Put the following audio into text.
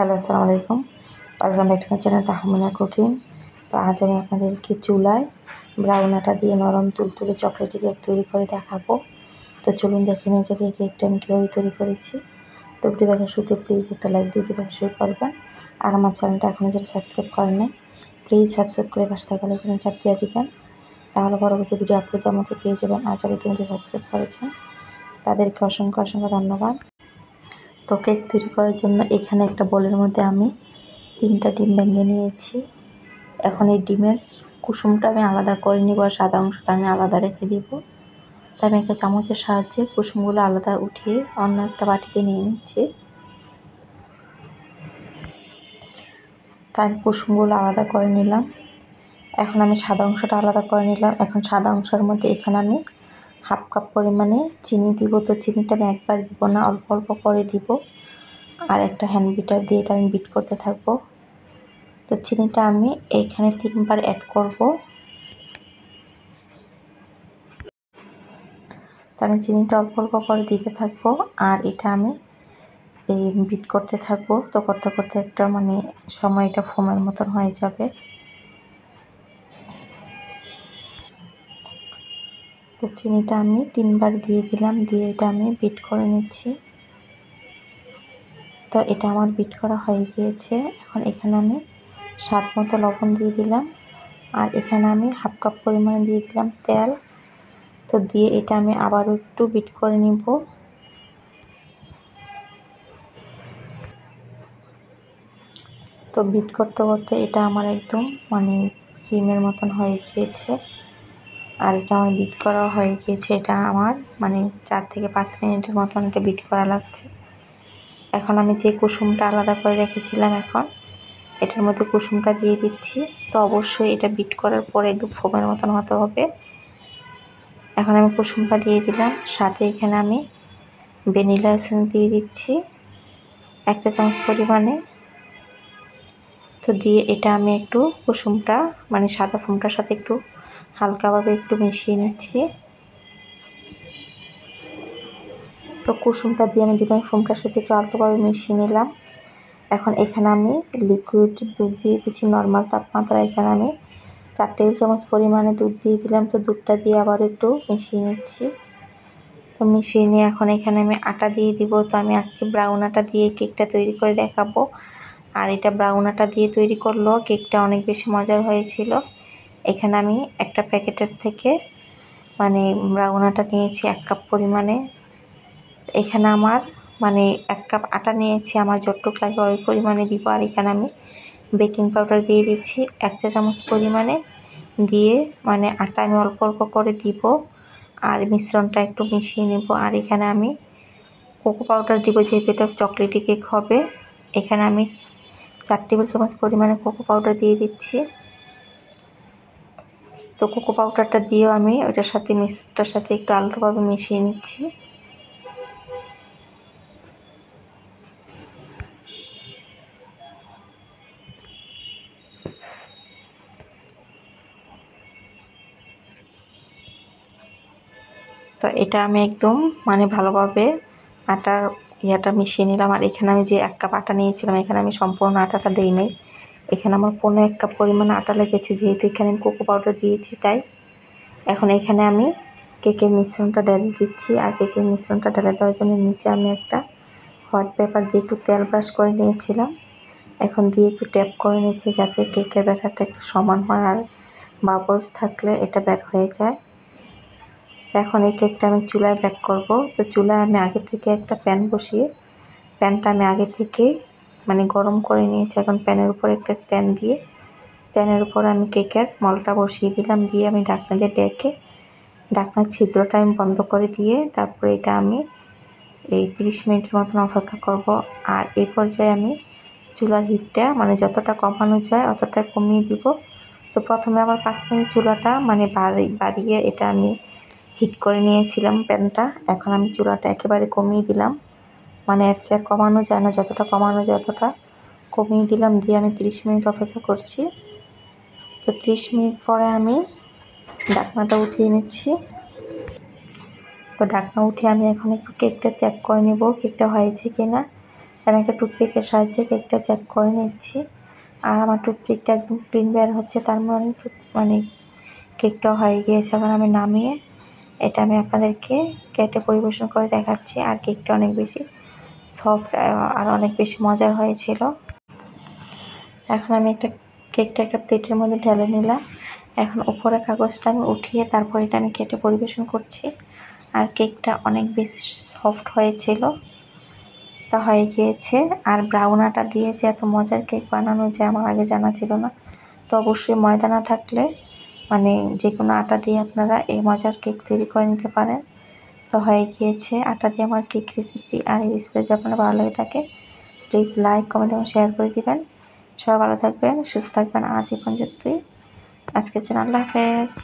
hello আসসালামু আলাইকুম welcome back to my channel Tahmina cooking তো আজ আমি আপনাদেরকে চুলায় ব্রাউন আটা দিয়ে নরম তুলতুলে চকলেটি কেক তৈরি করে দেখাবো তো চলুন দেখে নিয়ে যাকে কেকটা আমি কীভাবে তৈরি করেছি তো ভিডিও দেখার শুরুতে প্লিজ একটা লাইক দিয়ে ভিডিও শুরু করবেন আর আমার চ্যানেলটা এখনও যারা সাবস্ক্রাইব করেন নাই প্লিজ সাবস্ক্রাইব করে পাশে থাকলে এখানে চাপ দিয়ে দেবেন তাহলে পরবর্তী ভিডিও আপলোড আমাদের পেয়ে যাবেন আর যারা ইতিমধ্যে সাবস্ক্রাইব করেছেন তাদেরকে অসংখ্য অসংখ্য ধন্যবাদ তো কেক তৈরি করার জন্য এখানে একটা বলের মধ্যে আমি তিনটা ডিম ভেঙে নিয়েছি এখন এই ডিমের কুসুমটা আমি আলাদা করে নিব আর সাদা অংশটা আমি আলাদা রেখে দিব তাই আমি একটা চামচের সাহায্যে কুসুমগুলো আলাদা উঠিয়ে অন্য একটা বাটিতে নিয়ে নিচ্ছি তাই আমি কুসুমগুলো আলাদা করে নিলাম এখন আমি সাদা অংশটা আলাদা করে নিলাম এখন সাদা অংশের মধ্যে এখানে আমি হাফ কাপ পরিমাণে চিনি দিব তো চিনিটা আমি একবার দিব না অল্প অল্প করে দিব আর একটা হ্যান্ড বিটার দিয়ে এটা আমি বিট করতে থাকবো তো চিনিটা আমি এইখানে তিনবার অ্যাড করব তো আমি চিনিটা অল্প অল্প করে দিতে থাকবো আর এটা আমি এই বিট করতে থাকবো তো করতে করতে একটা মানে সময়টা ফোমের মতন হয়ে যাবে তো চিনিটা আমি তিনবার দিয়ে দিলাম দিয়ে এটা আমি বিট করে নিচ্ছি তো এটা আমার বিট করা হয়ে গিয়েছে এখন এখানে আমি স্বাদ মতো লবণ দিয়ে দিলাম আর এখানে আমি হাফ কাপ পরিমাণে দিয়ে দিলাম তেল তো দিয়ে এটা আমি আবারও একটু বিট করে নিব তো বিট করতে করতে এটা আমার একদম মানে ক্রিমের মতন হয়ে গিয়েছে আর এটা আমার বিট করা হয়ে গিয়েছে এটা আমার মানে চার থেকে পাঁচ মিনিটের মতন এটা বিট করা লাগছে এখন আমি যে কুসুমটা আলাদা করে রেখেছিলাম এখন এটার মধ্যে কুসুমটা দিয়ে দিচ্ছি তো অবশ্যই এটা বিট করার পরে একদম ফোমের মতন হতে হবে এখন আমি কুসুমটা দিয়ে দিলাম সাথে এখানে আমি ভ্যানিলা এসেন্স দিয়ে দিচ্ছি এক চা চামচ পরিমাণে তো দিয়ে এটা আমি একটু কুসুমটা মানে সাদা ফোমটার সাথে একটু হালকাভাবে একটু মিশিয়ে নিচ্ছি তো কুসুমটা দিয়ে আমি ডিমের ফুমটার সাথে একটু আলতোভাবে মিশিয়ে নিলাম এখন এখানে আমি লিকুইড দুধ দিয়ে দিচ্ছি নর্মাল তাপমাত্রা এখানে আমি চার টেবিল চামচ পরিমাণে দুধ দিয়ে দিলাম তো দুধটা দিয়ে আবার একটু মিশিয়ে নিচ্ছি তো মিশিয়ে নিয়ে এখন এখানে আমি আটা দিয়ে দিব তো আমি আজকে ব্রাউন আটা দিয়ে কেকটা তৈরি করে দেখাবো আর এটা ব্রাউন আটা দিয়ে তৈরি করলো কেকটা অনেক বেশি মজার হয়েছিল এখানে আমি একটা প্যাকেটের থেকে মানে আটা নিয়েছি এক কাপ পরিমাণে এখানে আমার মানে এক কাপ আটা নিয়েছি আমার যতটুক লাগে ওই পরিমাণে দিব আর এখানে আমি বেকিং পাউডার দিয়ে দিচ্ছি এক চা চামচ পরিমাণে দিয়ে মানে আটা আমি অল্প অল্প করে দিব আর মিশ্রণটা একটু মিশিয়ে নেব আর এখানে আমি কোকো পাউডার দিব যেহেতু এটা চকলেটি কেক হবে এখানে আমি চার টেবিল চামচ পরিমাণে কোকো পাউডার দিয়ে দিচ্ছি তো কোকো পাউডারটা দিয়েও আমি ওইটার সাথে মিশ্রটার সাথে একটু আলতোভাবে মিশিয়ে নিচ্ছি তো এটা আমি একদম মানে ভালোভাবে আটার ইয়াটা মিশিয়ে নিলাম আর এখানে আমি যে এক কাপ আটা নিয়েছিলাম এখানে আমি সম্পূর্ণ আটাটা দিই নাই এখানে আমার পনেরো এক কাপ পরিমাণ আটা লেগেছে যেহেতু এখানে আমি কোকো পাউডার দিয়েছি তাই এখন এখানে আমি কেকের মিশ্রণটা ঢেলে দিচ্ছি আর কেকের মিশ্রণটা ডালে দেওয়ার জন্য নিচে আমি একটা হোয়াইট পেপার দিয়ে একটু তেল ব্রাশ করে নিয়েছিলাম এখন দিয়ে একটু ট্যাপ করে নিচ্ছি যাতে কেকের ব্যাটারটা একটু সমান হয় আর বাবলস থাকলে এটা ব্যাট হয়ে যায় এখন এই কেকটা আমি চুলায় ব্যাক করব তো চুলায় আমি আগে থেকে একটা প্যান বসিয়ে প্যানটা আমি আগে থেকে মানে গরম করে নিয়েছি এখন প্যানের উপর একটা স্ট্যান্ড দিয়ে স্ট্যান্ডের উপর আমি কেকের মলটা বসিয়ে দিলাম দিয়ে আমি ঢাকনা দিয়ে ডেকে ঢাকনার ছিদ্রটা আমি বন্ধ করে দিয়ে তারপরে এটা আমি এই তিরিশ মিনিটের মতন অপেক্ষা করব আর এই পর্যায়ে আমি চুলার হিটটা মানে যতটা কমানো যায় অতটা কমিয়ে দিব তো প্রথমে আমার পাঁচ মিনিট চুলাটা মানে বাড়ি বাড়িয়ে এটা আমি হিট করে নিয়েছিলাম প্যানটা এখন আমি চুলাটা একেবারে কমিয়ে দিলাম মানে এর চেয়ে কমানো যায় না যতটা কমানো যায় ততটা কমিয়ে দিলাম দিয়ে আমি 30 মিনিট অপেক্ষা করছি তো 30 মিনিট পরে আমি ডাকনাটা উঠিয়ে নিচ্ছি তো ডাকনা উঠে আমি এখন একটু কেকটা চেক করে নেব কেকটা হয়েছে কি না আমি একটা টুথপিকের সাহায্যে কেকটা চেক করে নিচ্ছি আর আমার টুথপিকটা একদম ক্লিন বের হচ্ছে তার মানে মানে কেকটা হয়ে গিয়েছে এখন আমি নামিয়ে এটা আমি আপনাদেরকে কেটে পরিবেশন করে দেখাচ্ছি আর কেকটা অনেক বেশি সফট আর অনেক বেশি মজার হয়েছিল এখন আমি একটা কেকটা একটা প্লেটের মধ্যে ঢেলে নিলাম এখন উপরে কাগজটা আমি উঠিয়ে তারপর এটা আমি কেটে পরিবেশন করছি আর কেকটা অনেক বেশি সফট হয়েছিল তা হয়ে গিয়েছে আর ব্রাউন আটা দিয়ে যে এত মজার কেক বানানো যে আমার আগে জানা ছিল না তো অবশ্যই ময়দা না থাকলে মানে যে কোনো আটা দিয়ে আপনারা এই মজার কেক তৈরি করে নিতে পারেন তো হয়ে গিয়েছে আটা দিয়ে আমার কেক রেসিপি আর এই রেসিপি যদি আপনার ভালো লেগে থাকে প্লিজ লাইক কমেন্ট এবং শেয়ার করে দিবেন সবাই ভালো থাকবেন সুস্থ থাকবেন আজ এই পর্যন্তই আজকের জন্য আল্লাহ হাফেজ